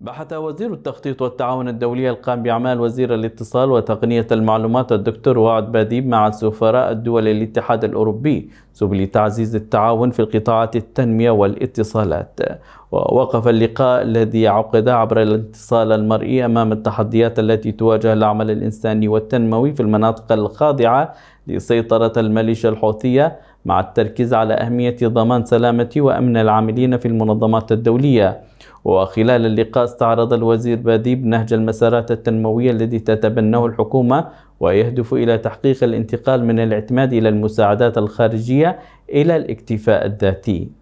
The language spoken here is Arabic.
بحث وزير التخطيط والتعاون الدولي القام بأعمال وزير الاتصال وتقنية المعلومات الدكتور وعد باديب مع سفراء الدول الاتحاد الأوروبي سبل تعزيز التعاون في القطاعات التنمية والاتصالات ووقف اللقاء الذي عقد عبر الاتصال المرئي أمام التحديات التي تواجه العمل الإنساني والتنموي في المناطق الخاضعة لسيطرة الميليشيا الحوثية مع التركيز على أهمية ضمان سلامة وأمن العاملين في المنظمات الدولية وخلال اللقاء استعرض الوزير باديب نهج المسارات التنموية الذي تتبناه الحكومة ويهدف إلى تحقيق الانتقال من الاعتماد إلى المساعدات الخارجية إلى الاكتفاء الذاتي